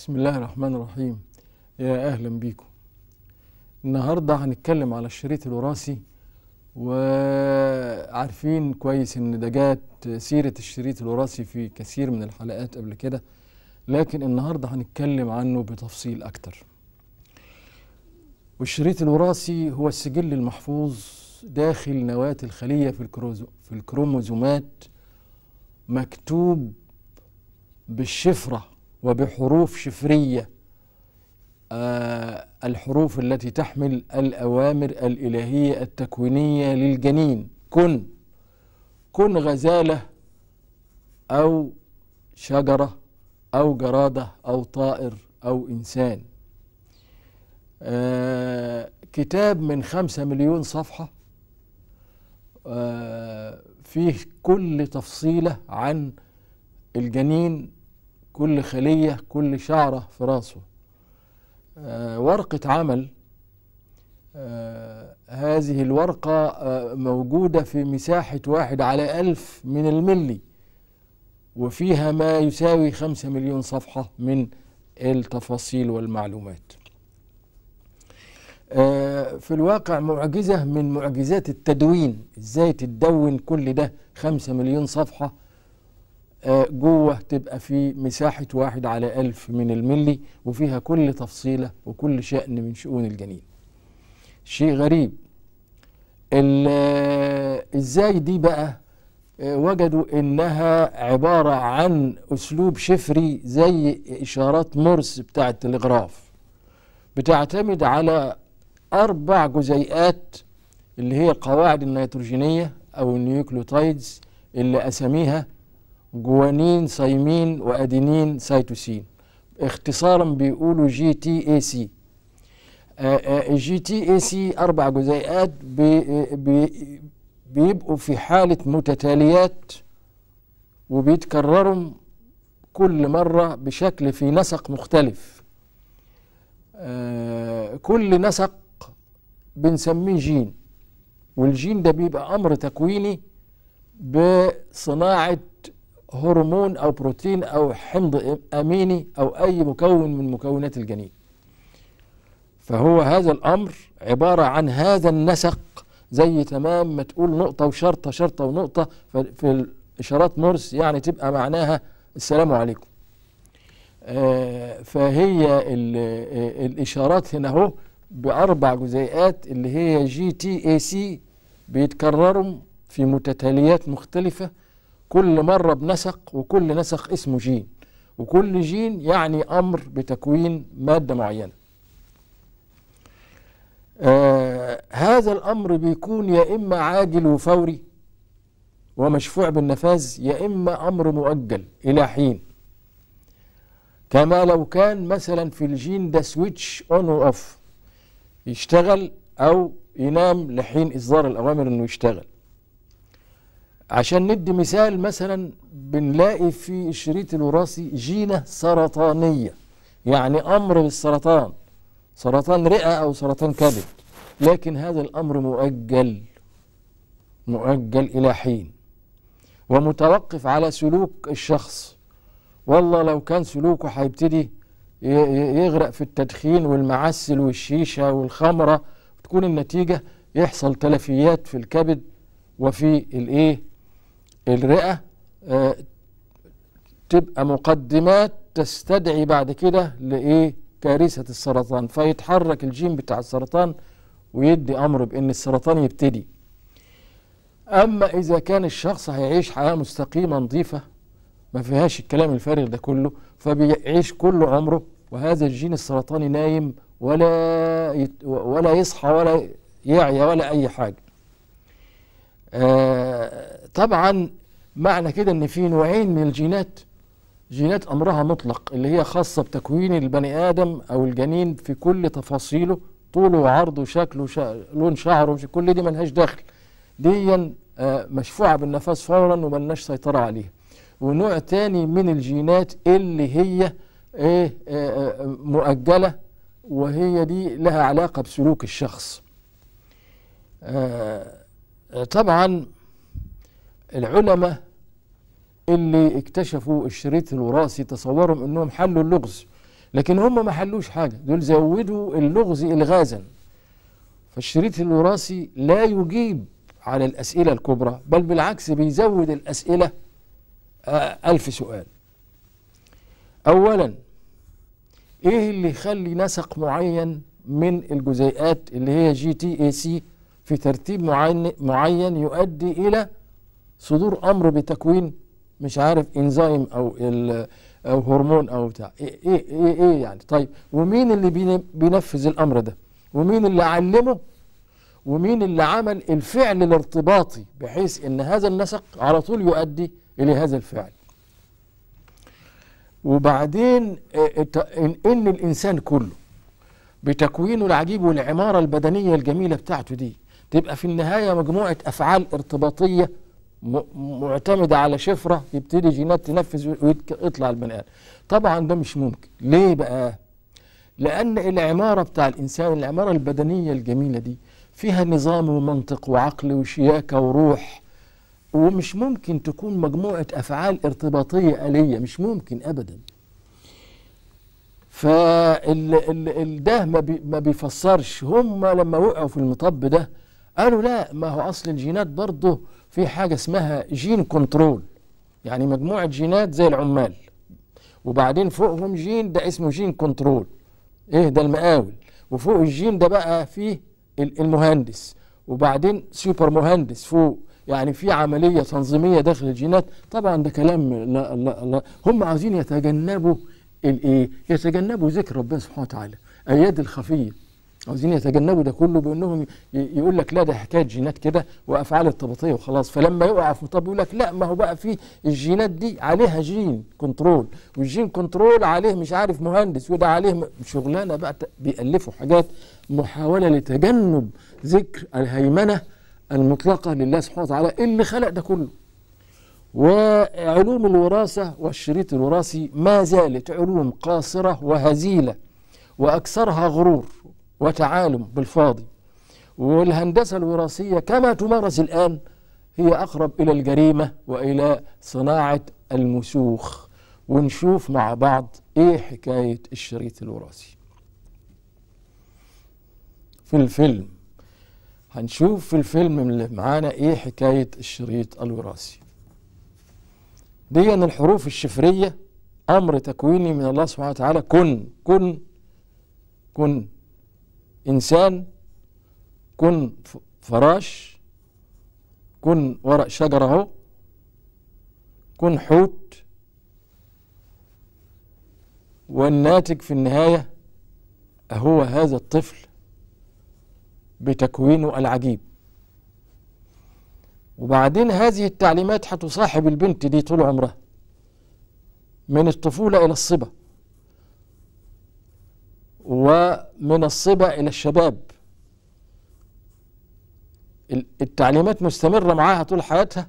بسم الله الرحمن الرحيم يا أهلا بيكم النهاردة هنتكلم على الشريط الوراثي وعارفين كويس ان ده جات سيرة الشريط الوراثي في كثير من الحلقات قبل كده لكن النهاردة هنتكلم عنه بتفصيل أكتر والشريط الوراثي هو السجل المحفوظ داخل نواة الخلية في, في الكروموزومات مكتوب بالشفرة وبحروف شفريه آه الحروف التي تحمل الاوامر الالهيه التكوينيه للجنين كن كن غزاله او شجره او جراده او طائر او انسان آه كتاب من خمسة مليون صفحة آه فيه كل تفصيلة عن الجنين كل خلية كل شعرة في راسه آه، ورقة عمل آه، هذه الورقة آه، موجودة في مساحة واحد على ألف من الملي وفيها ما يساوي خمسة مليون صفحة من التفاصيل والمعلومات في الواقع معجزة من معجزات التدوين ازاي تدون كل ده خمسة مليون صفحة جوه آه، تبقى في مساحة واحد على ألف من الملي وفيها كل تفصيلة وكل شأن من شؤون الجنين شيء غريب آه، ازاي دي بقى آه، وجدوا انها عبارة عن اسلوب شفري زي اشارات مرس بتاع التلغراف بتعتمد على اربع جزيئات اللي هي القواعد النيتروجينية او النيوكليوتايدز اللي اساميها جوانين سايمين وادينين سيتوسين اختصارا بيقولوا جي تي اي سي الجي آه، آه، تي اي سي اربع جزيئات بي آه، بي بيبقوا في حاله متتاليات وبيتكرروا كل مره بشكل في نسق مختلف كل نسق بنسميه جين والجين ده بيبقى امر تكويني بصناعه هرمون أو بروتين أو حمض أميني أو أي مكون من مكونات الجنين فهو هذا الأمر عبارة عن هذا النسق زي تمام ما تقول نقطة وشرطة شرطة ونقطة في إشارات مورس يعني تبقى معناها السلام عليكم آه، فهي الإشارات هنا أهو بأربع جزيئات اللي هي جي تي اي سي بيتكرروا في متتاليات مختلفة كل مرة بنسق وكل نسق اسمه جين وكل جين يعني أمر بتكوين مادة معينة آه هذا الأمر بيكون يا إما عاجل وفوري ومشفوع بالنفاذ يا إما أمر مؤجل إلى حين كما لو كان مثلا في الجين ده سويتش اون واوف يشتغل او ينام لحين اصدار الاوامر انه يشتغل عشان ندي مثال مثلا بنلاقي في الشريط الوراثي جينة سرطانية يعني أمر بالسرطان سرطان رئة أو سرطان كبد لكن هذا الأمر مؤجل مؤجل إلى حين ومتوقف على سلوك الشخص والله لو كان سلوكه هيبتدي يغرق في التدخين والمعسل والشيشة والخمرة تكون النتيجة يحصل تلفيات في الكبد وفي الايه الرئة آه، تبقى مقدمات تستدعي بعد كده لإيه كارثة السرطان فيتحرك الجين بتاع السرطان ويدي أمر بإن السرطان يبتدي أما إذا كان الشخص هيعيش حياة مستقيمة نظيفة ما فيهاش الكلام الفارغ ده كله فبيعيش كل عمره وهذا الجين السرطاني نايم ولا يت ولا يصحى ولا يعيا ولا أي حاجة آه طبعا معنى كده ان في نوعين من الجينات جينات امرها مطلق اللي هي خاصه بتكوين البني ادم او الجنين في كل تفاصيله طوله وعرضه شكله شا... لون شعره كل دي ملهاش دخل دي آه، مشفوعه بالنفس فورا وملناش سيطره عليها ونوع تاني من الجينات اللي هي ايه آه، آه، مؤجله وهي دي لها علاقه بسلوك الشخص طبعا العلماء اللي اكتشفوا الشريط الوراثي تصورهم انهم حلوا اللغز لكن هم ما حلوش حاجه دول زودوا اللغز الغازا فالشريط الوراثي لا يجيب على الاسئله الكبرى بل بالعكس بيزود الاسئله آه، ألف سؤال اولا ايه اللي يخلي نسق معين من الجزيئات اللي هي جي تي اي سي في ترتيب معين معين يؤدي الى صدور امر بتكوين مش عارف انزيم او او هرمون او بتاع ايه ايه ايه, إيه يعني طيب ومين اللي بينفذ الامر ده ومين اللي علمه ومين اللي عمل الفعل الارتباطي بحيث ان هذا النسق على طول يؤدي الى هذا الفعل وبعدين آه، ان الانسان كله بتكوينه العجيب والعماره البدنيه الجميله بتاعته دي تبقى في النهايه مجموعه افعال ارتباطيه معتمده على شفره يبتدي جينات تنفذ ويطلع البني ادم طبعا ده مش ممكن ليه بقى لان العماره بتاع الانسان العماره البدنيه الجميله دي فيها نظام ومنطق وعقل وشياكه وروح ومش ممكن تكون مجموعه افعال ارتباطيه اليه مش ممكن ابدا فالده ما, بي ما بيفسرش هم لما وقعوا في المطب ده قالوا لا ما هو اصل الجينات برضه في حاجة اسمها جين كنترول يعني مجموعة جينات زي العمال وبعدين فوقهم جين ده اسمه جين كنترول ايه ده المقاول وفوق الجين ده بقى فيه المهندس وبعدين سوبر مهندس فوق يعني في عملية تنظيمية داخل الجينات طبعا ده كلام لا لا لا هم عايزين يتجنبوا الايه يتجنبوا ذكر ربنا سبحانه وتعالى اياد الخفيه عاوزين يتجنبوا ده كله بانهم يقول لك لا ده حكايه جينات كده وافعال ارتباطيه وخلاص فلما يقع في مطب يقول لك لا ما هو بقى في الجينات دي عليها جين كنترول والجين كنترول عليه مش عارف مهندس وده عليه شغلانه بقى بيالفوا حاجات محاوله لتجنب ذكر الهيمنه المطلقه لله سبحانه وتعالى اللي خلق ده كله وعلوم الوراثه والشريط الوراثي ما زالت علوم قاصره وهزيله واكثرها غرور وتعالم بالفاضي والهندسة الوراثية كما تمارس الآن هي أقرب إلى الجريمة وإلى صناعة المسوخ ونشوف مع بعض إيه حكاية الشريط الوراثي في الفيلم هنشوف في الفيلم اللي معانا إيه حكاية الشريط الوراثي دي أن الحروف الشفرية أمر تكويني من الله سبحانه وتعالى كن كن كن إنسان كن فراش كن ورق شجرة أهو كن حوت والناتج في النهاية هو هذا الطفل بتكوينه العجيب وبعدين هذه التعليمات هتصاحب البنت دي طول عمرها من الطفولة إلى الصبا ومن الصبا إلى الشباب التعليمات مستمرة معاها طول حياتها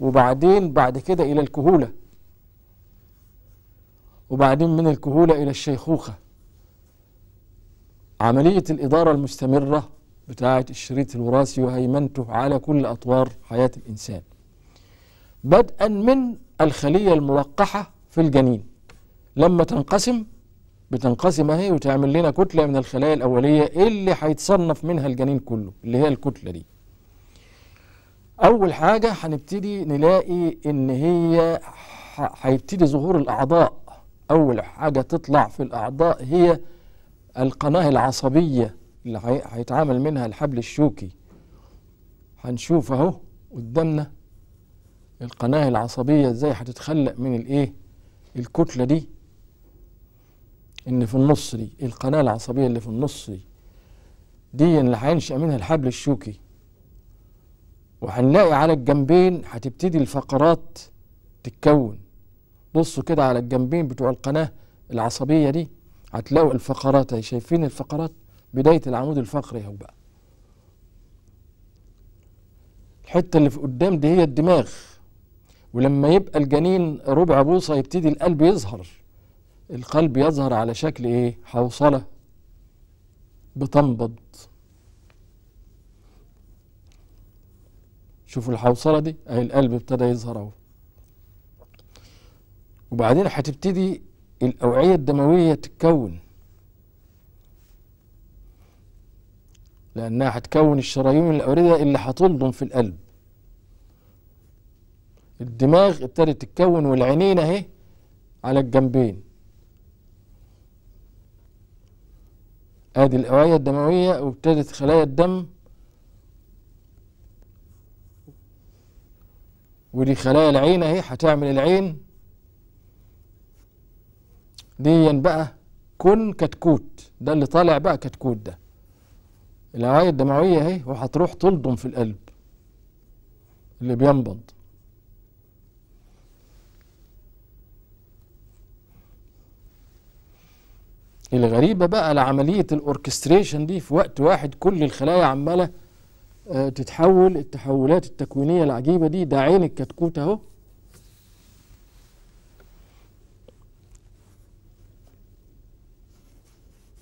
وبعدين بعد كده إلى الكهولة وبعدين من الكهولة إلى الشيخوخة عملية الإدارة المستمرة بتاعة الشريط الوراثي وهيمنته على كل أطوار حياة الإنسان بدءا من الخلية الملقحة في الجنين لما تنقسم بتنقسم اهي وتعمل لنا كتله من الخلايا الاوليه اللي هيتصنف منها الجنين كله اللي هي الكتله دي اول حاجه هنبتدي نلاقي ان هي هيبتدي ظهور الاعضاء اول حاجه تطلع في الاعضاء هي القناه العصبيه اللي هيتعامل منها الحبل الشوكي هنشوف اهو قدامنا القناه العصبيه ازاي هتتخلق من الايه الكتله دي ان في النص دي القناه العصبيه اللي في النص دي دي اللي هينشا منها الحبل الشوكي وهنلاقي على الجنبين هتبتدي الفقرات تتكون بصوا كده على الجنبين بتوع القناه العصبيه دي هتلاقوا الفقرات اهي شايفين الفقرات بدايه العمود الفقري اهو بقى الحته اللي في قدام دي هي الدماغ ولما يبقى الجنين ربع بوصه يبتدي القلب يظهر القلب يظهر على شكل ايه حوصلة بتنبض شوفوا الحوصلة دي اهي القلب ابتدى يظهر اهو وبعدين هتبتدي الأوعية الدموية تتكون لأنها هتكون الشرايين الأوردة اللي هتلضم في القلب الدماغ ابتدت تتكون والعينين اهي على الجنبين ادي الأوعية الدموية وابتدت خلايا الدم ودي خلايا العين اهي هتعمل العين دي بقى كن كتكوت ده اللي طالع بقى كتكوت ده الأوعية الدمويه اهي وهتروح تلضم في القلب اللي بينبض الغريبة بقى عملية الأوركستريشن دي في وقت واحد كل الخلايا عمالة آه، تتحول التحولات التكوينية العجيبة دي ده عين الكتكوت أهو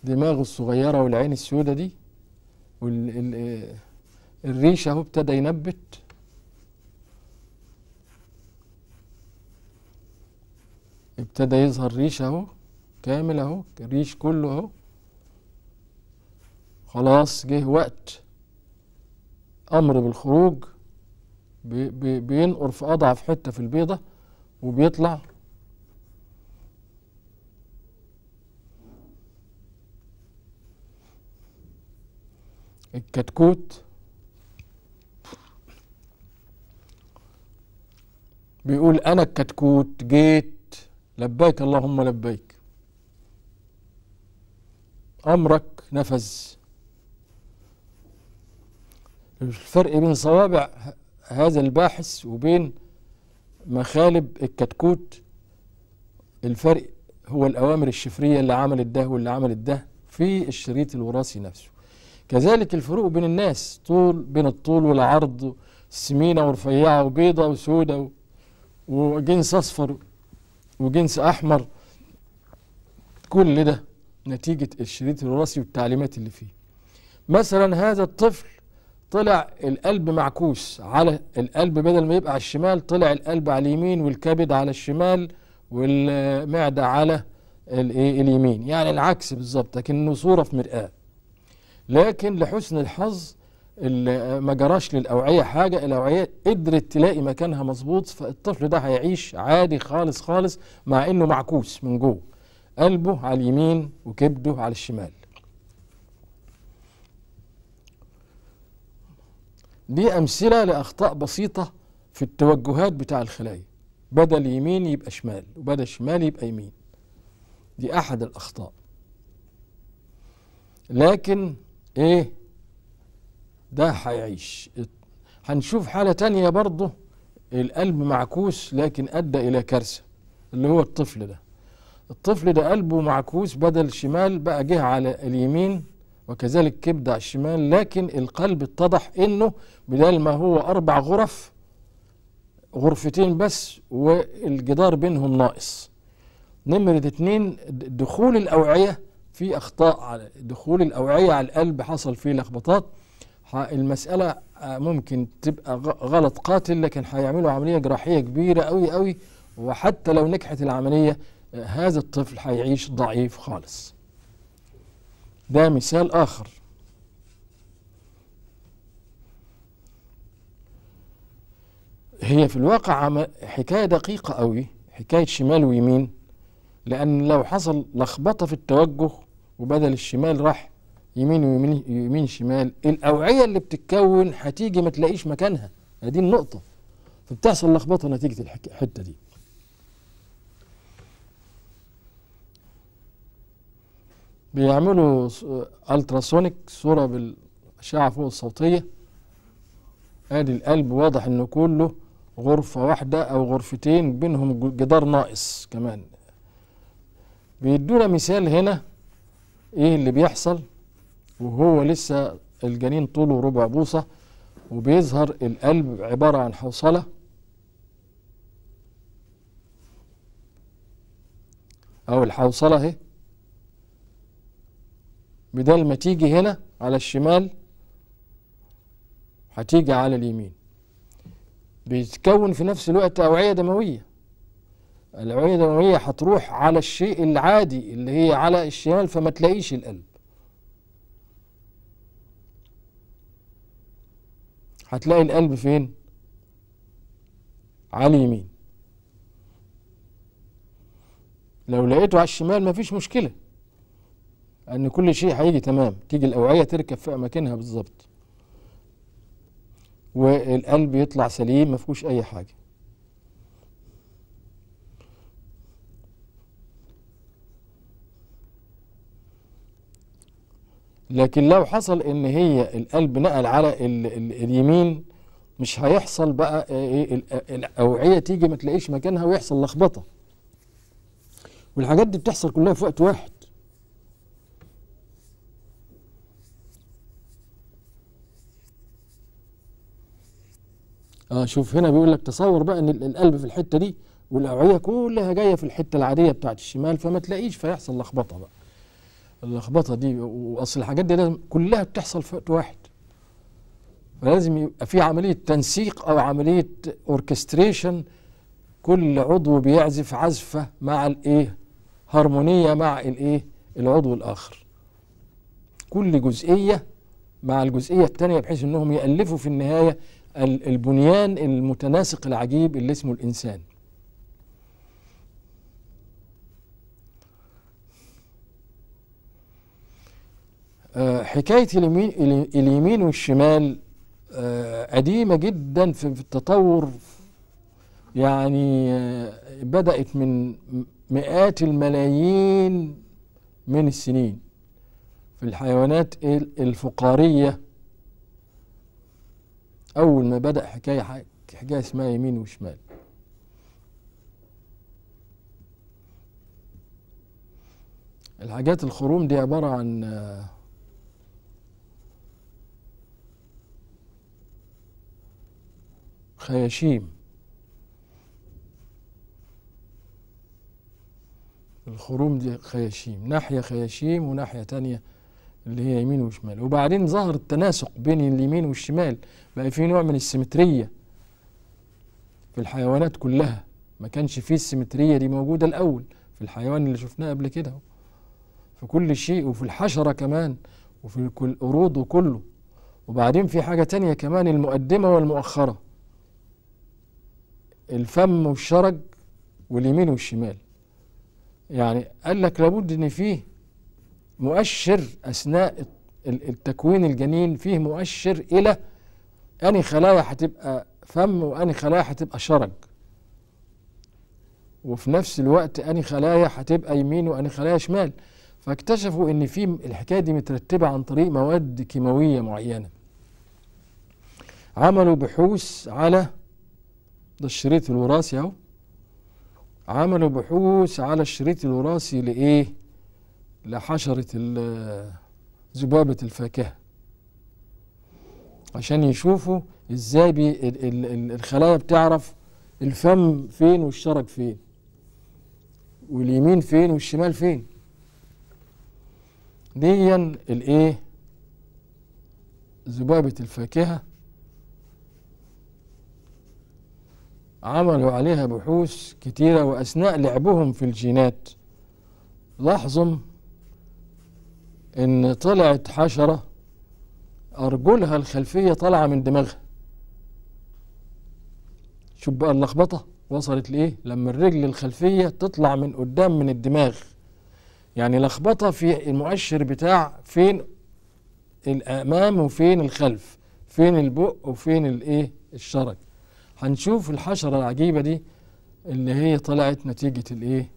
دماغه الصغيرة والعين السودة دي والريشة آه، أهو ابتدى ينبت ابتدى يظهر ريشة أهو كامل اهو الريش كله اهو خلاص جه وقت امر بالخروج بي بي بينقر في اضعف حته في البيضه وبيطلع الكتكوت بيقول انا الكتكوت جيت لبيك اللهم لبيك أمرك نفذ الفرق بين صوابع هذا الباحث وبين مخالب الكتكوت الفرق هو الأوامر الشفرية اللي عملت ده واللي عملت ده في الشريط الوراثي نفسه كذلك الفروق بين الناس طول بين الطول والعرض سمينة ورفيعة وبيضة وسودة وجنس أصفر وجنس أحمر كل ده نتيجة الشريط الوراثي والتعليمات اللي فيه مثلا هذا الطفل طلع القلب معكوس على القلب بدل ما يبقى على الشمال طلع القلب على اليمين والكبد على الشمال والمعدة على اليمين يعني العكس بالظبط لكنه صورة في مرآة لكن لحسن الحظ ما جراش للأوعية حاجة الأوعية قدرت تلاقي مكانها مظبوط فالطفل ده هيعيش عادي خالص خالص مع إنه معكوس من جوه قلبه على اليمين وكبده على الشمال دي أمثلة لأخطاء بسيطة في التوجهات بتاع الخلايا بدل يمين يبقى شمال وبدل شمال يبقى يمين دي أحد الأخطاء لكن إيه ده هيعيش هنشوف حالة تانية برضه القلب معكوس لكن أدى إلى كارثة اللي هو الطفل ده الطفل ده قلبه معكوس بدل شمال بقى جه على اليمين وكذلك كبد على الشمال لكن القلب اتضح انه بدل ما هو اربع غرف غرفتين بس والجدار بينهم ناقص نمرة اتنين دخول الأوعية في أخطاء على دخول الأوعية على القلب حصل فيه لخبطات المسألة آه، ممكن تبقى غلط قاتل لكن هيعملوا عملية جراحية كبيرة أوي أوي وحتى لو نجحت العملية هذا الطفل هيعيش ضعيف خالص ده مثال آخر هي في الواقع حكاية دقيقة قوي حكاية شمال ويمين لأن لو حصل لخبطة في التوجه وبدل الشمال راح يمين ويمين يمين شمال الأوعية اللي بتتكون هتيجي ما تلاقيش مكانها هذه النقطة فبتحصل لخبطة نتيجة الحتة دي بيعملوا التراسونيك صوره بالاشعه فوق الصوتيه ادي القلب واضح انه كله غرفه واحده او غرفتين بينهم جدار ناقص كمان بيدونا مثال هنا ايه اللي بيحصل وهو لسه الجنين طوله ربع بوصه وبيظهر القلب عباره عن حوصله او الحوصله اهي بدل ما تيجي هنا على الشمال هتيجي على اليمين بيتكون في نفس الوقت أوعية دموية الأوعية الدموية هتروح على الشيء العادي اللي هي على الشمال فما تلاقيش القلب هتلاقي القلب فين على اليمين لو لقيته على الشمال مفيش مشكله ان كل شيء هيجي تمام تيجي الاوعيه تركب في اماكنها بالظبط والقلب يطلع سليم ما فيهوش اي حاجه لكن لو حصل ان هي القلب نقل على الـ الـ اليمين مش هيحصل بقى إيه، الاوعيه تيجي ما تلاقيش مكانها ويحصل لخبطه والحاجات دي بتحصل كلها في وقت واحد اه شوف هنا بيقول لك تصور بقى ان القلب في الحته دي والاوعيه كلها جايه في الحته العاديه بتاعه الشمال فما تلاقيش فيحصل لخبطه بقى اللخبطه دي واصل الحاجات دي لازم كلها بتحصل في وقت واحد فلازم يبقى في عمليه تنسيق او عمليه اوركستريشن كل عضو بيعزف عزفه مع الايه هارمونيه مع الايه العضو الاخر كل جزئيه مع الجزئيه الثانيه بحيث انهم يالفوا في النهايه البنيان المتناسق العجيب اللي اسمه الإنسان آه، حكاية اليمين والشمال آه، قديمة جدا في التطور يعني آه، بدأت من مئات الملايين من السنين في الحيوانات الفقارية أول ما بدأ حكاية حكاية اسمها يمين وشمال الحاجات الخروم دي عبارة عن خياشيم الخروم دي خياشيم ناحية خياشيم وناحية تانية اللي هي يمين وشمال وبعدين ظهر التناسق بين اليمين والشمال بقى في نوع من السيمترية في الحيوانات كلها ما كانش فيه السيمترية دي موجودة الأول في الحيوان اللي شفناه قبل كده في كل شيء وفي الحشرة كمان وفي القرود وكله وبعدين في حاجة تانية كمان المقدمة والمؤخرة الفم والشرج واليمين والشمال يعني قال لك لابد ان فيه مؤشر اثناء التكوين الجنين فيه مؤشر الى أني خلايا هتبقى فم وأني خلايا هتبقى شرج وفي نفس الوقت أني خلايا هتبقى يمين وأني خلايا شمال فاكتشفوا ان في الحكايه دي مترتبه عن طريق مواد كيماويه معينه عملوا بحوث على ده الشريط الوراثي اهو عملوا بحوث على الشريط الوراثي لايه لحشره ذبابه الفاكهه عشان يشوفوا ازاي بي ال ال الخلايا بتعرف الفم فين والشرج فين واليمين فين والشمال فين ديا الايه ذبابة الفاكهة عملوا عليها بحوث كتيرة وأثناء لعبهم في الجينات لاحظوا إن طلعت حشرة أرجلها الخلفية طالعة من دماغها شوف بقى اللخبطة وصلت لإيه لما الرجل الخلفية تطلع من قدام من الدماغ يعني لخبطة في المؤشر بتاع فين الأمام وفين الخلف فين البق وفين الإيه الشرج هنشوف الحشرة العجيبة دي اللي هي طلعت نتيجة الإيه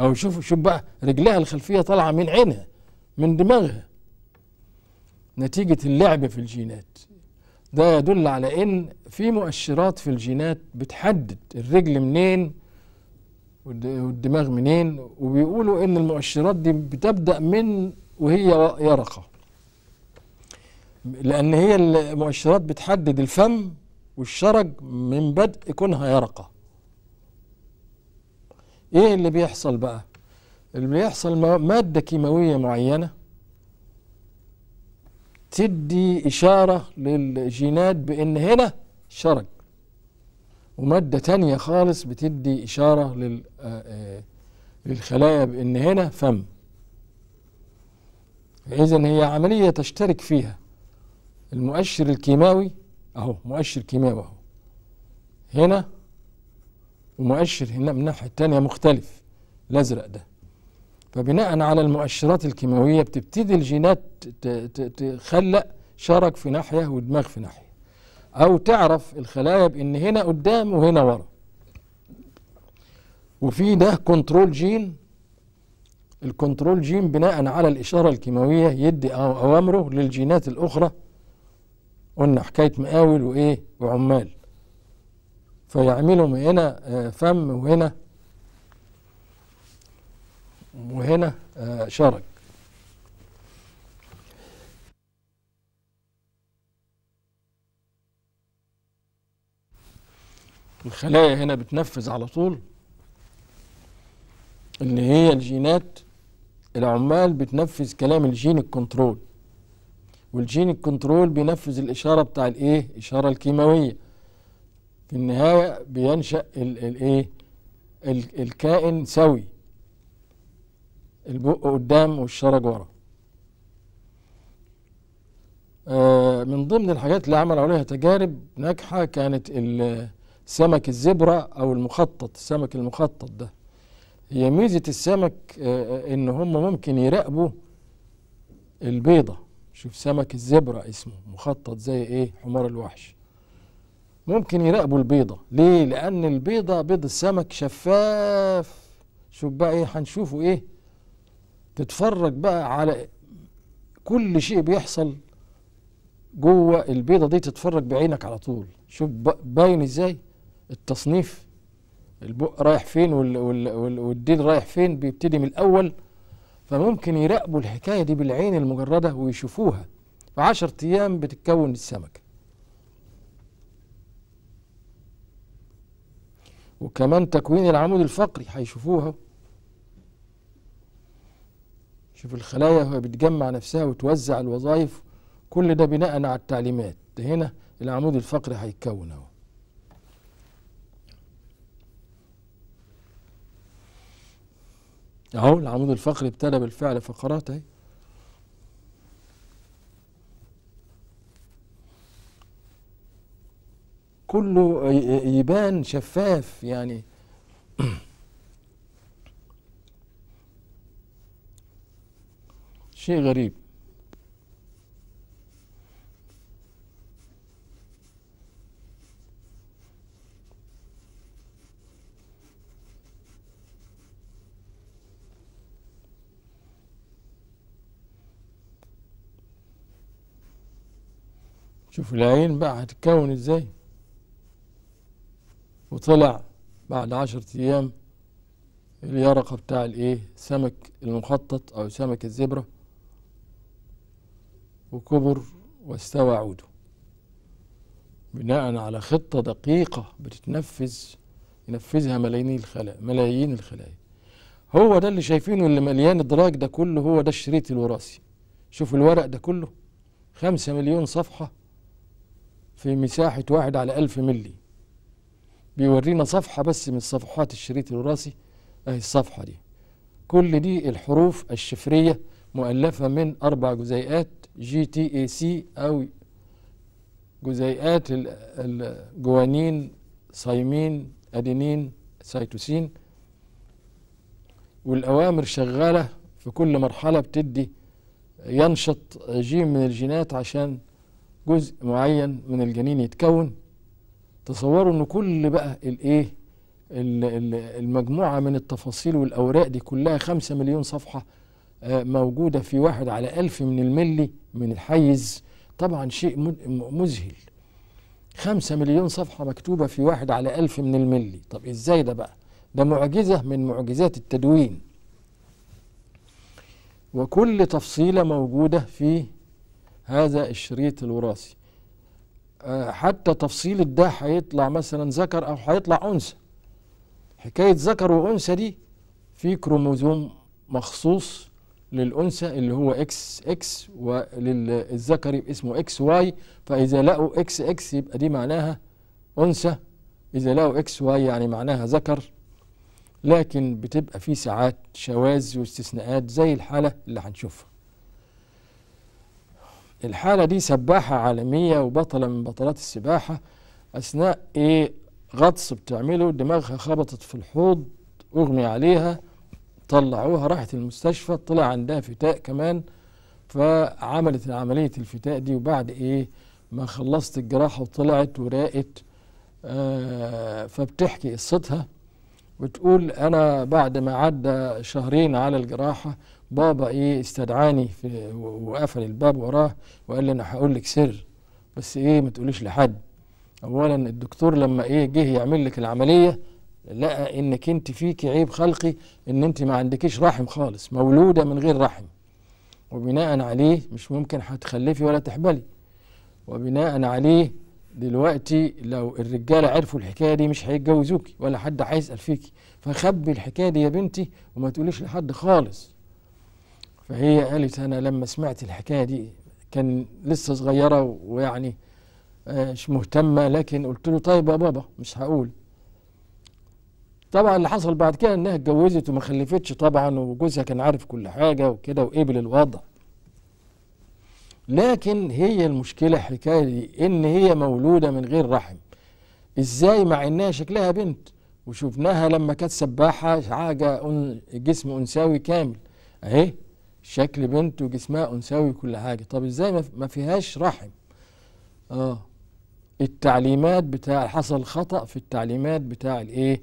أو شوف شوف بقى رجلها الخلفية طالعة من عينها من دماغها نتيجة اللعب في الجينات ده يدل على ان في مؤشرات في الجينات بتحدد الرجل منين والدماغ منين وبيقولوا ان المؤشرات دي بتبدا من وهي يرقه لان هي المؤشرات بتحدد الفم والشرج من بدء كونها يرقه ايه اللي بيحصل بقى اللي بيحصل ماده كيماويه معينه تدي إشارة للجينات بإن هنا شرج ومادة تانية خالص بتدي إشارة آه، آه، للخلايا بإن هنا فم إذا هي عملية تشترك فيها المؤشر الكيماوي أهو مؤشر كيماوي أهو هنا ومؤشر هنا من الناحية التانية مختلف الأزرق ده فبناء على المؤشرات الكيماوية بتبتدي الجينات تخلق شرك في ناحية ودماغ في ناحية أو تعرف الخلايا بإن هنا قدام وهنا ورا وفي ده كنترول جين الكنترول جين بناء على الإشارة الكيماوية يدي أوامره للجينات الأخرى قلنا حكاية مقاول وإيه وعمال فيعملوا هنا آه، فم وهنا وهنا آه، شارك الخلايا هنا بتنفذ على طول اللي هي الجينات العمال بتنفذ كلام الجين الكنترول والجين الكنترول بينفذ الإشارة بتاع الإيه؟ الإشارة الكيماوية في النهاية بينشأ الإيه؟ الكائن سوي البق قدام والشرج ورا آه، من ضمن الحاجات اللي عملوا عليها تجارب ناجحة كانت سمك الزبرة أو المخطط السمك المخطط ده هي ميزة السمك آه، آه، إن هم ممكن يراقبوا البيضة شوف سمك الزبرة اسمه مخطط زي إيه حمار الوحش ممكن يراقبوا البيضة ليه لأن البيضة بيض السمك شفاف شوف بقى إيه هنشوفه إيه تتفرج بقى على كل شيء بيحصل جوه البيضه دي تتفرج بعينك على طول شوف باين ازاي التصنيف البق رايح فين وال وال وال والديل رايح فين بيبتدي من الاول فممكن يراقبوا الحكايه دي بالعين المجرده ويشوفوها في 10 ايام بتتكون السمكه وكمان تكوين العمود الفقري هيشوفوها شوف الخلايا وهي بتجمع نفسها وتوزع الوظائف كل ده بناء على التعليمات ده هنا العمود الفقري هيتكون اهو اهو العمود الفقري ابتدى بالفعل فقرات اهي كله يبان شفاف يعني شيء غريب شوف العين بقى هتتكون ازاي وطلع بعد عشرة ايام اليرقة بتاع الايه سمك المخطط او سمك الزبرة وكبر واستوى عوده بناء على خطة دقيقة بتتنفذ ينفذها ملايين الخلايا ملايين الخلايا هو ده اللي شايفينه اللي مليان ادراك ده كله هو ده الشريط الوراثي شوف الورق ده كله خمسة مليون صفحة في مساحة واحد على ألف ملي بيورينا صفحة بس من صفحات الشريط الوراثي أهي الصفحة دي كل دي الحروف الشفرية مؤلفة من أربع جزيئات جي تي اي سي أو جزيئات الجوانين صايمين أدينين سيتوسين والأوامر شغالة في كل مرحلة بتدي ينشط جين من الجينات عشان جزء معين من الجنين يتكون تصوروا ان كل بقى الايه المجموعه من التفاصيل والاوراق دي كلها خمسة مليون صفحه آه، موجودة في واحد على ألف من الملي من الحيز طبعا شيء مذهل خمسة مليون صفحة مكتوبة في واحد على ألف من الملي طب إزاي ده بقى ده معجزة من معجزات التدوين وكل تفصيلة موجودة في هذا الشريط الوراثي آه، حتى تفصيل ده هيطلع مثلا ذكر أو هيطلع أنثى حكاية ذكر وأنثى دي في كروموزوم مخصوص للأنثى اللي هو اكس اكس وللذكر اسمه اكس واي فإذا لقوا اكس اكس يبقى دي معناها أنثى إذا لقوا اكس واي يعني معناها ذكر لكن بتبقى في ساعات شواذ واستثناءات زي الحالة اللي هنشوفها الحالة دي سباحة عالمية وبطلة من بطلات السباحة أثناء إيه غطس بتعمله دماغها خبطت في الحوض أغمي عليها طلعوها راحت المستشفى طلع عندها فتاء كمان فعملت عملية الفتاء دي وبعد ايه ما خلصت الجراحة وطلعت وراقت آه فبتحكي قصتها وتقول انا بعد ما عدى شهرين على الجراحة بابا ايه استدعاني في وقفل الباب وراه وقال لي انا هقول لك سر بس ايه ما تقوليش لحد اولا الدكتور لما ايه جه يعمل لك العمليه لقى انك انت فيك عيب خلقي ان انت ما عندكيش رحم خالص مولوده من غير رحم وبناء عليه مش ممكن هتخلفي ولا تحبلي وبناء عليه دلوقتي لو الرجاله عرفوا الحكايه دي مش هيتجوزوكي ولا حد هيسال فيكي فخبي الحكايه دي يا بنتي وما تقوليش لحد خالص فهي قالت انا لما سمعت الحكايه دي كان لسه صغيره ويعني آه، مش مهتمه لكن قلت له طيب يا بابا مش هقول طبعا اللي حصل بعد كده انها اتجوزت وما خلفتش طبعا وجوزها كان عارف كل حاجه وكده وقبل الوضع لكن هي المشكله حكايه ان هي مولوده من غير رحم ازاي مع انها شكلها بنت وشفناها لما كانت سباحه حاجه جسم انثوي كامل اهي شكل بنت وجسمها انثوي وكل حاجه طب ازاي ما فيهاش رحم اه التعليمات بتاع حصل خطا في التعليمات بتاع الايه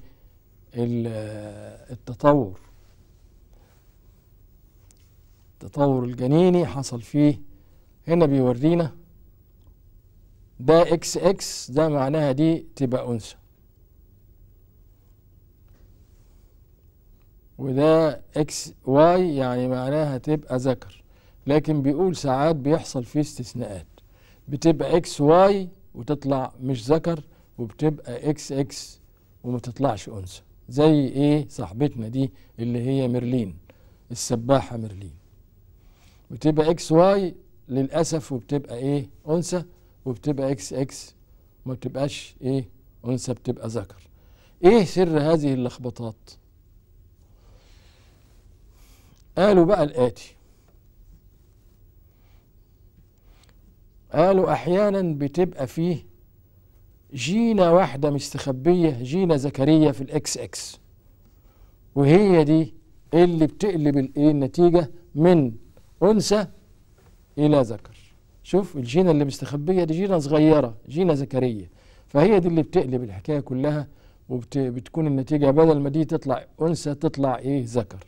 التطور التطور الجنيني حصل فيه هنا بيورينا ده اكس اكس ده معناها دي تبقى انثى وده اكس واي يعني معناها تبقى ذكر لكن بيقول ساعات بيحصل فيه استثناءات بتبقى اكس واي وتطلع مش ذكر وبتبقى اكس اكس وما تطلعش انثى زي ايه صاحبتنا دي اللي هي ميرلين السباحه ميرلين بتبقى اكس واي للاسف وبتبقى ايه انثى وبتبقى اكس اكس ما بتبقاش ايه انثى بتبقى ذكر ايه سر هذه اللخبطات قالوا بقى الاتي قالوا احيانا بتبقى فيه جينا واحدة مستخبية جينا زكريا في الاكس اكس وهي دي اللي بتقلب الايه النتيجة من أنثى إلى ذكر شوف الجينة اللي مستخبية دي جينة صغيرة جينة زكريا فهي دي اللي بتقلب الحكاية كلها وبتكون النتيجة بدل ما دي تطلع أنثى تطلع إيه ذكر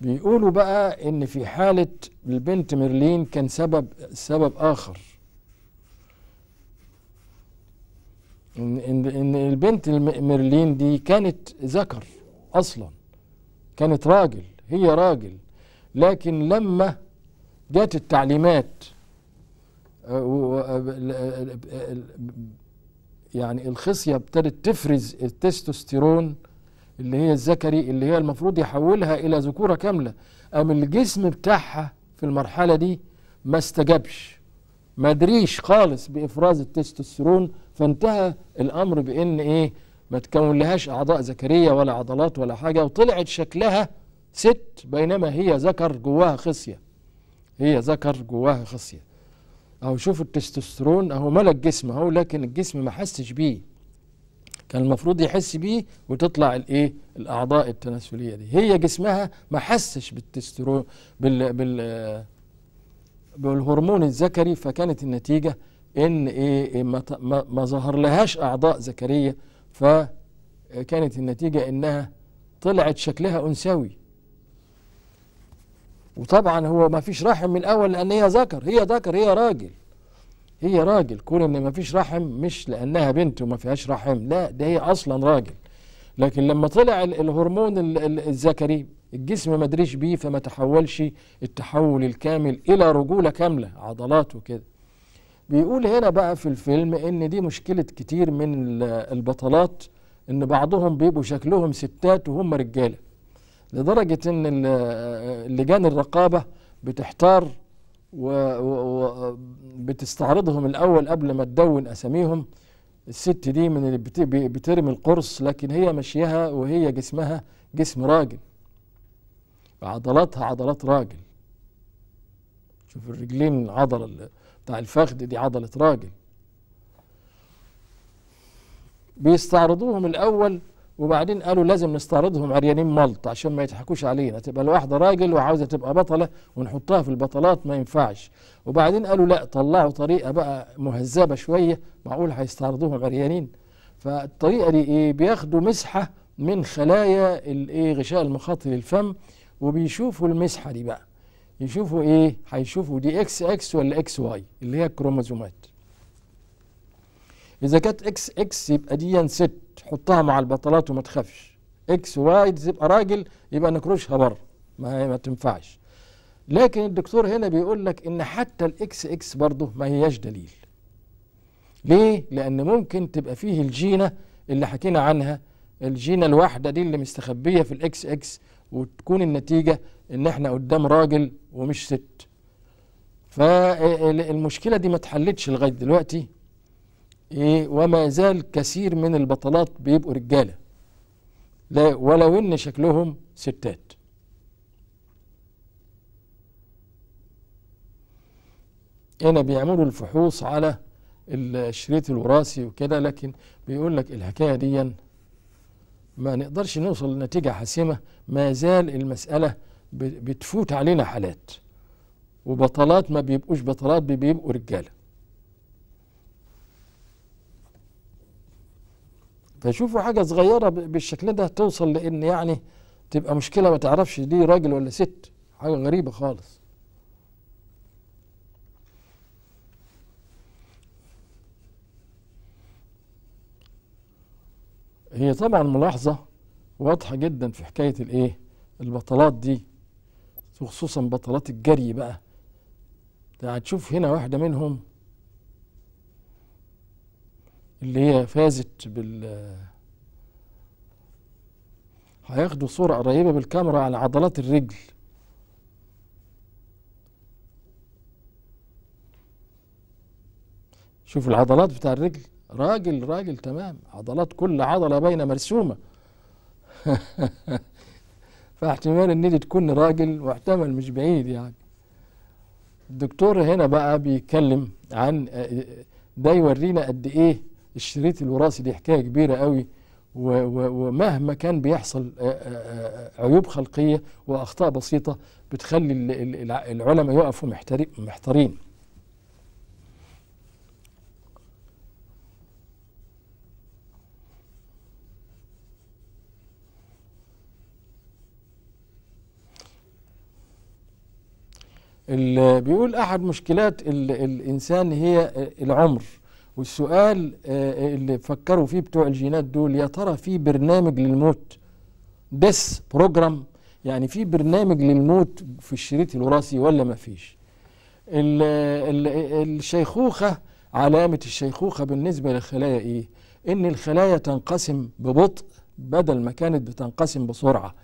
بيقولوا بقى ان في حالة البنت ميرلين كان سبب سبب اخر ان ان ان البنت ميرلين دي كانت ذكر اصلا كانت راجل هي راجل لكن لما جت التعليمات آه، آه، آه، يعني الخصيه ابتدت تفرز التستوستيرون اللي هي الذكري اللي هي المفروض يحولها إلى ذكورة كاملة أم الجسم بتاعها في المرحلة دي ما استجابش ما دريش خالص بإفراز التستوستيرون فانتهى الأمر بإن إيه ما تكون لهاش أعضاء ذكرية ولا عضلات ولا حاجة وطلعت شكلها ست بينما هي ذكر جواها خصية هي ذكر جواها خصية اهو شوف التستوستيرون أهو ملك جسم أهو لكن الجسم ما حسش بيه كان المفروض يحس بيه وتطلع الايه الاعضاء التناسليه دي هي جسمها ما حسش بالتسترون بال بال بالهرمون الذكري فكانت النتيجه ان ايه, إيه ما, ما ظهر لهاش اعضاء ذكريه فكانت النتيجه انها طلعت شكلها انثوي وطبعا هو ما فيش رحم من الاول لان هي ذكر هي ذكر هي راجل هي راجل كون ان ما فيش رحم مش لانها بنت وما فيهاش رحم لا ده هي اصلا راجل لكن لما طلع الهرمون الذكري الجسم ما دريش بيه فما تحولش التحول الكامل الى رجوله كامله عضلات وكده بيقول هنا بقى في الفيلم ان دي مشكله كتير من البطلات ان بعضهم بيبقوا شكلهم ستات وهم رجاله لدرجه ان لجان الرقابه بتحتار وبتستعرضهم الاول قبل ما تدون اساميهم الست دي من اللي بترمي القرص لكن هي مشيها وهي جسمها جسم راجل عضلاتها عضلات راجل شوف الرجلين العضلة بتاع الفخذ دي عضلة راجل بيستعرضوهم الأول وبعدين قالوا لازم نستعرضهم عريانين ملط عشان ما يضحكوش علينا تبقى الواحده راجل وعاوزه تبقى بطله ونحطها في البطلات ما ينفعش وبعدين قالوا لا طلعوا طريقه بقى مهذبه شويه معقول هيستعرضوهم عريانين فالطريقه دي ايه بياخدوا مسحه من خلايا الايه غشاء المخاطي للفم وبيشوفوا المسحه دي بقى يشوفوا ايه هيشوفوا دي اكس اكس ولا اكس واي اللي هي الكروموزومات اذا كانت اكس اكس يبقى دي ست حطها مع البطلات وما تخافش اكس واي تبقى راجل يبقى نكرشها بره ما ما تنفعش لكن الدكتور هنا بيقول لك ان حتى الاكس اكس برضه ما هياش دليل ليه لان ممكن تبقى فيه الجينه اللي حكينا عنها الجينه الواحده دي اللي مستخبيه في الاكس اكس وتكون النتيجه ان احنا قدام راجل ومش ست فالمشكله دي ما اتحلتش لغايه دلوقتي ايه وما زال كثير من البطلات بيبقوا رجاله لا ولو ان شكلهم ستات هنا بيعملوا الفحوص على الشريط الوراثي وكده لكن بيقول لك الحكايه دي ما نقدرش نوصل لنتيجه حاسمه ما زال المساله بتفوت علينا حالات وبطلات ما بيبقوش بطلات بيبقوا رجاله فيشوفوا حاجه صغيره بالشكل ده توصل لان يعني تبقى مشكله ما تعرفش دي راجل ولا ست حاجه غريبه خالص هي طبعا ملاحظه واضحه جدا في حكايه الايه البطلات دي وخصوصا بطلات الجري بقى تشوف هنا واحده منهم اللي هي فازت بال هياخدوا صورة قريبة بالكاميرا على عضلات الرجل شوف العضلات بتاع الرجل راجل راجل تمام عضلات كل عضلة باينة مرسومة فاحتمال ان دي تكون راجل واحتمل مش بعيد يعني الدكتور هنا بقى بيتكلم عن آه، ده يورينا قد ايه الشريط الوراثي دي حكايه كبيره قوي ومهما كان بيحصل عيوب خلقيه واخطاء بسيطه بتخلي العلماء يقفوا محتارين بيقول احد مشكلات الانسان هي العمر والسؤال آه، آه، اللي فكروا فيه بتوع الجينات دول يا ترى في برنامج للموت ديس بروجرام يعني في برنامج للموت في الشريط الوراثي ولا ما فيش الشيخوخة علامة الشيخوخة بالنسبة للخلايا ايه ان الخلايا تنقسم ببطء بدل ما كانت بتنقسم بسرعة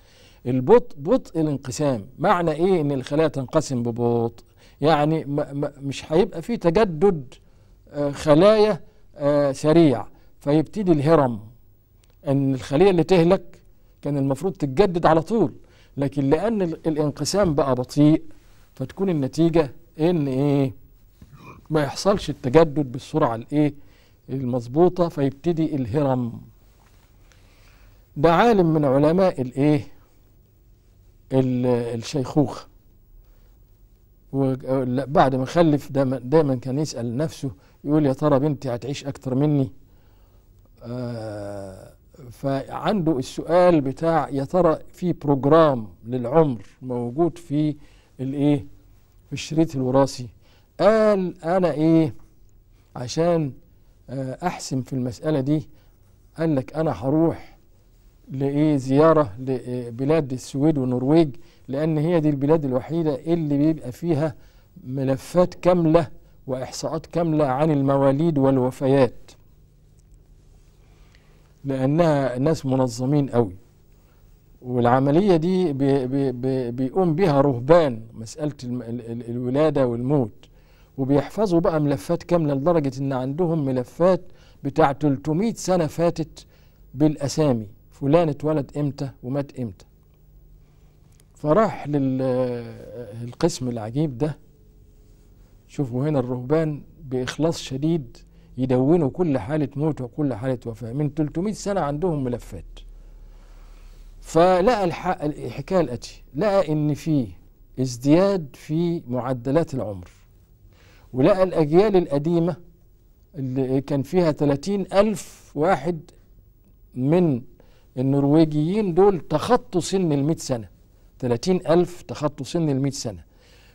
البطء بطء الانقسام معنى ايه ان الخلايا تنقسم ببطء يعني مش هيبقى في تجدد آه، خلايا آه، سريع فيبتدي الهرم ان الخليه اللي تهلك كان المفروض تتجدد على طول لكن لان الانقسام بقى بطيء فتكون النتيجه ان ايه ما يحصلش التجدد بالسرعه الايه المظبوطه فيبتدي الهرم ده عالم من علماء الايه الشيخوخه وبعد ما خلف دايما, دايما كان يسأل نفسه يقول يا ترى بنتي هتعيش أكتر مني آه، فعنده السؤال بتاع يا ترى في بروجرام للعمر موجود في الايه في الشريط الوراثي قال انا ايه عشان آه، احسم في المساله دي قال لك انا هروح لإيه زيارة لبلاد السويد والنرويج لأن هي دي البلاد الوحيدة اللي بيبقى فيها ملفات كاملة وإحصاءات كاملة عن المواليد والوفيات لأنها ناس منظمين قوي والعملية دي بي بي بيقوم بها رهبان مسألة الولادة والموت وبيحفظوا بقى ملفات كاملة لدرجة إن عندهم ملفات بتاع 300 سنة فاتت بالأسامي فلان اتولد امتى ومات امتى فراح للقسم العجيب ده شوفوا هنا الرهبان بإخلاص شديد يدونوا كل حالة موت وكل حالة وفاة من 300 سنة عندهم ملفات فلقى الحكاية الأتي لقى إن في ازدياد في معدلات العمر ولقى الأجيال القديمة اللي كان فيها 30 ألف واحد من النرويجيين دول تخطوا سن ال سنه 30000 تخطوا سن ال سنه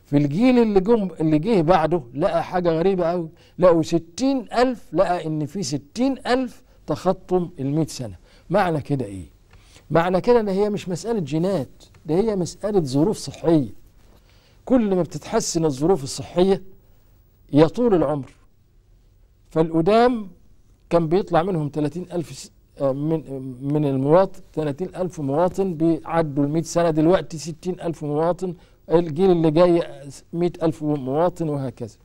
في الجيل اللي جم اللي جه بعده لقى حاجه غريبه قوي لقوا 60000 لقى ان في 60000 تخطم ال سنه معنى كده ايه معنى كده ان هي مش مساله جينات ده هي مساله ظروف صحيه كل ما بتتحسن الظروف الصحيه يطول العمر فالقدام كان بيطلع منهم 30000 من من المواطن 30000 مواطن بيعدوا ال 100 سنه دلوقتي 60000 مواطن الجيل اللي جاي 100000 مواطن وهكذا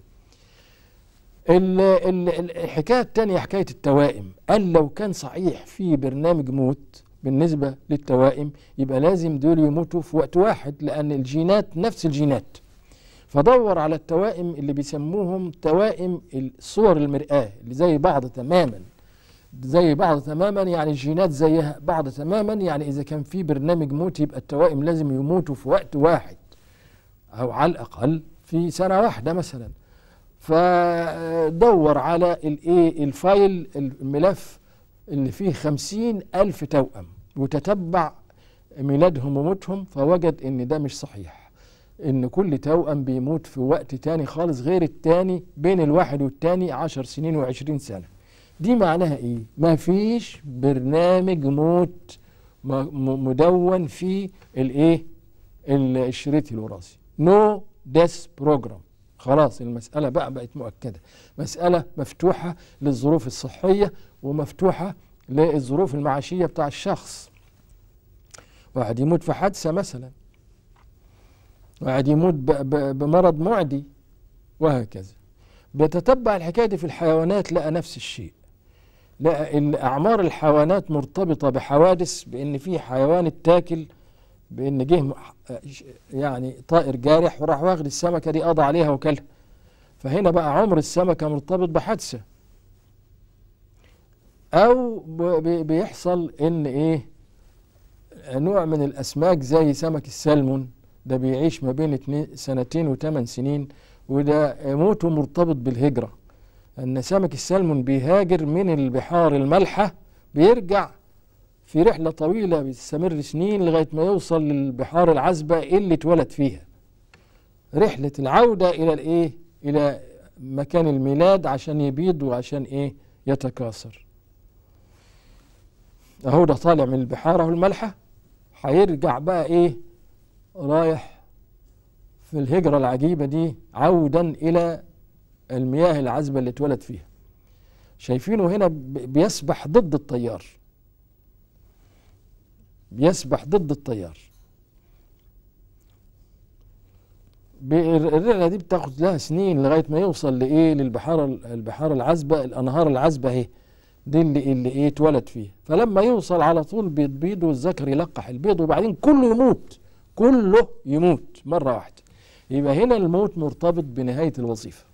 الحكايه الثانيه حكايه التوائم قال لو كان صحيح في برنامج موت بالنسبه للتوائم يبقى لازم دول يموتوا في وقت واحد لان الجينات نفس الجينات فدور على التوائم اللي بيسموهم توائم الصور المرآة اللي زي بعض تماما زي بعض تماما يعني الجينات زيها بعض تماما يعني إذا كان في برنامج موت يبقى التوائم لازم يموتوا في وقت واحد أو على الأقل في سنة واحدة مثلا فدور على الايه الفايل الملف اللي فيه خمسين ألف توأم وتتبع ميلادهم وموتهم فوجد ان ده مش صحيح ان كل توأم بيموت في وقت تاني خالص غير التاني بين الواحد والتاني عشر سنين وعشرين سنة دي معناها ايه ما فيش برنامج موت مدون في الايه الشريط الوراثي نو ديس بروجرام خلاص المسألة بقى بقت مؤكدة مسألة مفتوحة للظروف الصحية ومفتوحة للظروف المعاشية بتاع الشخص واحد يموت في حادثة مثلا واحد يموت بمرض معدي وهكذا بتتبع الحكاية دي في الحيوانات لقى نفس الشيء اعمار الحيوانات مرتبطه بحوادث بان في حيوان اتاكل بان جه يعني طائر جارح وراح واخد السمكه دي قضى عليها وكلها فهنا بقى عمر السمكه مرتبط بحادثه او بيحصل ان ايه نوع من الاسماك زي سمك السلمون ده بيعيش ما بين سنتين وثمان سنين وده موته مرتبط بالهجره أن سمك السلمون بيهاجر من البحار المالحة بيرجع في رحلة طويلة بتستمر سنين لغاية ما يوصل للبحار العذبة اللي اتولد فيها رحلة العودة إلى الإيه؟ إلى مكان الميلاد عشان يبيض وعشان إيه؟ يتكاثر أهو ده طالع من البحار أهو المالحة هيرجع بقى إيه؟ رايح في الهجرة العجيبة دي عودا إلى المياه العذبة اللي اتولد فيها شايفينه هنا بيسبح ضد التيار بيسبح ضد التيار الرئه دي بتاخد لها سنين لغايه ما يوصل لايه للبحار البحار العذبه الانهار العذبه اهي دي اللي اللي ايه اتولد فيها فلما يوصل على طول بيض والذكر يلقح البيض وبعدين كله يموت كله يموت مره واحده يبقى هنا الموت مرتبط بنهايه الوظيفه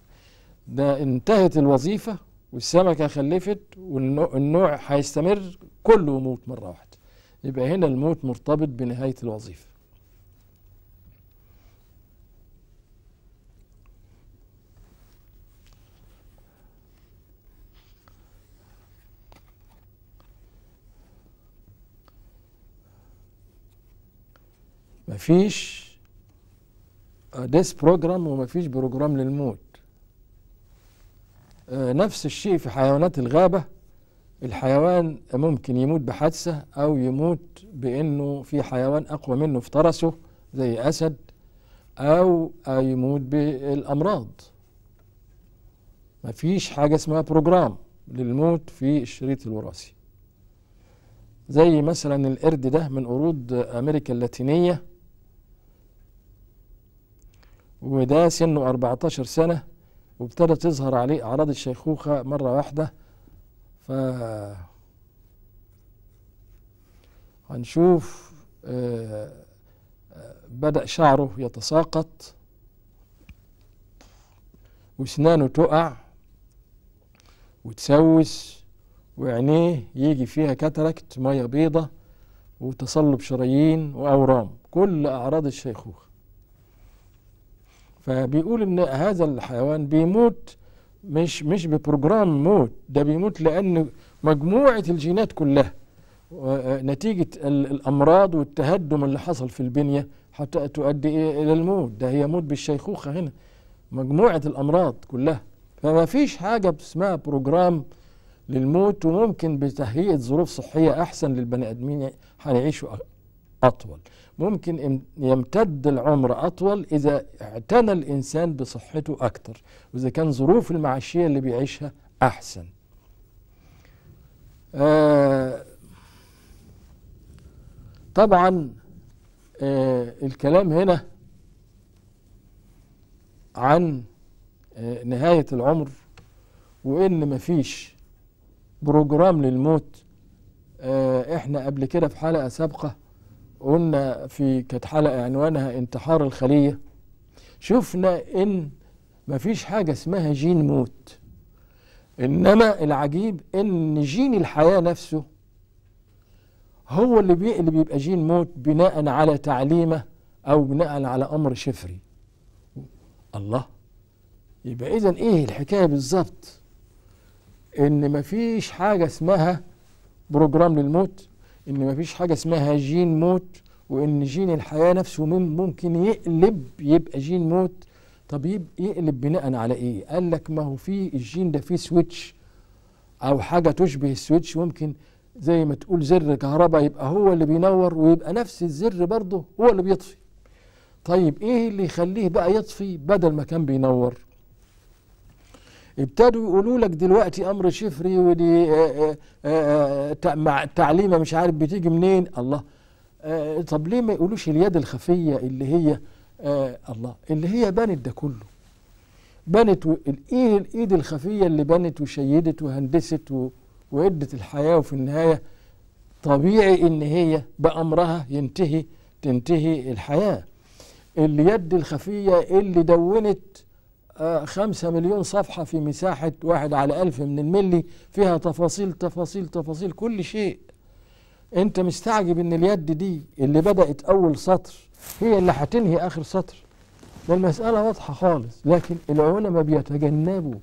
ده انتهت الوظيفة والسمكة خلفت والنوع هيستمر كله موت مرة واحدة يبقى هنا الموت مرتبط بنهاية الوظيفة مفيش ديس آه، بروجرام ومفيش بروجرام للموت آه، نفس الشيء في حيوانات الغابة الحيوان ممكن يموت بحادثة أو يموت بأنه في حيوان أقوى منه افترسه زي أسد أو يموت بالأمراض مفيش حاجة اسمها بروجرام للموت في الشريط الوراثي زي مثلا القرد ده من قرود أمريكا اللاتينية وده سنه 14 سنة وابتدت تظهر عليه أعراض الشيخوخة مرة واحدة ف هنشوف آه، آه، بدأ شعره يتساقط وسنانه تقع وتسوس وعينيه يجي فيها كاتاركت ميه بيضة وتصلب شرايين وأورام كل أعراض الشيخوخة فبيقول ان هذا الحيوان بيموت مش مش ببروجرام موت ده بيموت لان مجموعه الجينات كلها آه، نتيجه الامراض والتهدم اللي حصل في البنيه حتى تؤدي الى الموت ده موت بالشيخوخه هنا مجموعه الامراض كلها فما فيش حاجه اسمها بروجرام للموت وممكن بتهيئه ظروف صحيه احسن للبني ادمين يعني هنعيشوا أطول ممكن يمتد العمر أطول إذا اعتنى الإنسان بصحته أكتر وإذا كان ظروف المعيشية اللي بيعيشها أحسن آه طبعا آه الكلام هنا عن آه، نهاية العمر وإن مفيش بروجرام للموت آه، احنا قبل كده في حلقة سابقة قلنا في كانت حلقة عنوانها انتحار الخلية شفنا إن مفيش حاجة اسمها جين موت إنما العجيب إن جين الحياة نفسه هو اللي, بي اللي بيبقى جين موت بناء على تعليمه أو بناء على أمر شفري الله يبقى إذا إيه الحكاية بالظبط إن مفيش حاجة اسمها بروجرام للموت ان مفيش حاجه اسمها جين موت وان جين الحياه نفسه ممكن يقلب يبقى جين موت طب يقلب بناء على ايه قال لك ما هو في الجين ده فيه سويتش او حاجه تشبه السويتش ممكن زي ما تقول زر كهرباء يبقى هو اللي بينور ويبقى نفس الزر برضه هو اللي بيطفي طيب ايه اللي يخليه بقى يطفي بدل ما كان بينور ابتدوا يقولوا لك دلوقتي امر شفري ودي آه، آه، آه، تعليمه مش عارف بتيجي منين الله طب ليه ما يقولوش اليد الخفيه اللي هي الله اللي هي بنت ده كله بنت الايد الايد الخفيه اللي بنت وشيدت وهندست وادت الحياه وفي النهايه طبيعي ان هي بامرها ينتهي تنتهي الحياه اليد الخفيه اللي دونت خمسة مليون صفحة في مساحة واحد على ألف من الملي فيها تفاصيل تفاصيل تفاصيل كل شيء أنت مستعجب إن اليد دي اللي بدأت أول سطر هي اللي هتنهي آخر سطر المسألة واضحة خالص لكن العلماء بيتجنبوا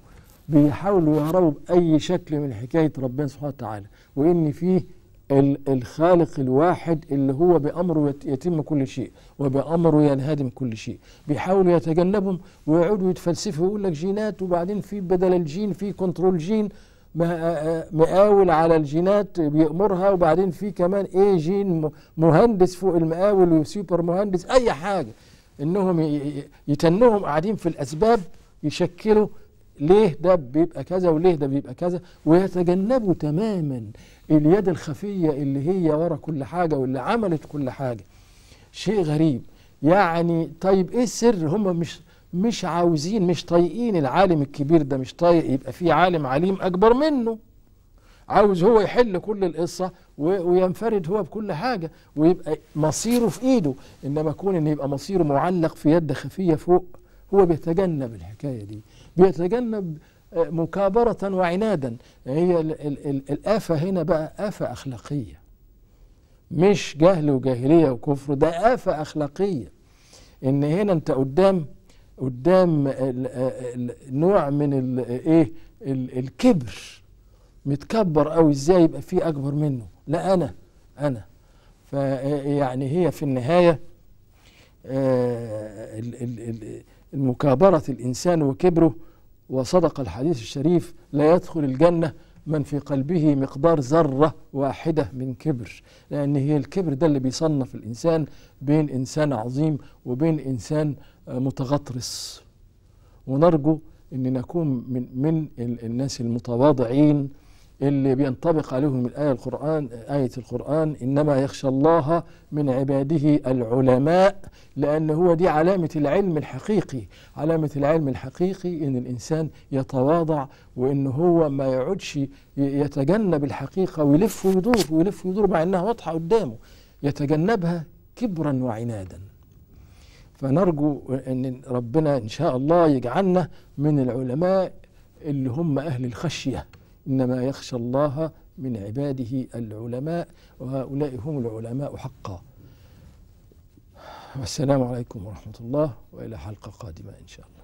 بيحاولوا يهربوا بأي شكل من حكاية ربنا سبحانه وتعالى وإن فيه الخالق الواحد اللي هو بأمره يتم كل شيء وبأمره ينهدم كل شيء بيحاولوا يتجنبهم ويقعدوا يتفلسفوا يقول لك جينات وبعدين في بدل الجين في كنترول جين مقاول على الجينات بيأمرها وبعدين في كمان ايه جين مهندس فوق المقاول وسوبر مهندس اي حاجه انهم يتنهم قاعدين في الاسباب يشكلوا ليه ده بيبقى كذا وليه ده بيبقى كذا ويتجنبوا تماما اليد الخفية اللي هي ورا كل حاجة واللي عملت كل حاجة شيء غريب يعني طيب ايه السر هم مش مش عاوزين مش طايقين العالم الكبير ده مش طايق يبقى في عالم عليم اكبر منه عاوز هو يحل كل القصة وينفرد هو بكل حاجة ويبقى مصيره في ايده انما كون ان يبقى مصيره معلق في يد خفية فوق هو بيتجنب الحكاية دي بيتجنب آه، مكابرة وعنادا هي الـ الـ الـ الآفة هنا بقى آفة أخلاقية مش جهل وجاهلية وكفر ده آفة أخلاقية إن هنا أنت قدام قدام آه، نوع من ايه الكبر متكبر قوي ازاي يبقى في اكبر منه لا انا انا فيعني هي في النهايه آه، المكابره الانسان وكبره وصدق الحديث الشريف لا يدخل الجنة من في قلبه مقدار ذرة واحدة من كبر لأن هي الكبر ده اللي بيصنف الإنسان بين إنسان عظيم وبين إنسان آه، متغطرس ونرجو أن نكون من, من الناس المتواضعين اللي بينطبق عليهم الآية القرآن آية القرآن إنما يخشى الله من عباده العلماء لأن هو دي علامة العلم الحقيقي علامة العلم الحقيقي إن الإنسان يتواضع وإن هو ما يعودش يتجنب الحقيقة ويلف ويدور ويلف ويدور مع إنها واضحة قدامه يتجنبها كبرا وعنادا فنرجو أن ربنا إن شاء الله يجعلنا من العلماء اللي هم أهل الخشية إنما يخشى الله من عباده العلماء وهؤلاء هم العلماء حقا والسلام عليكم ورحمة الله وإلى حلقة قادمة إن شاء الله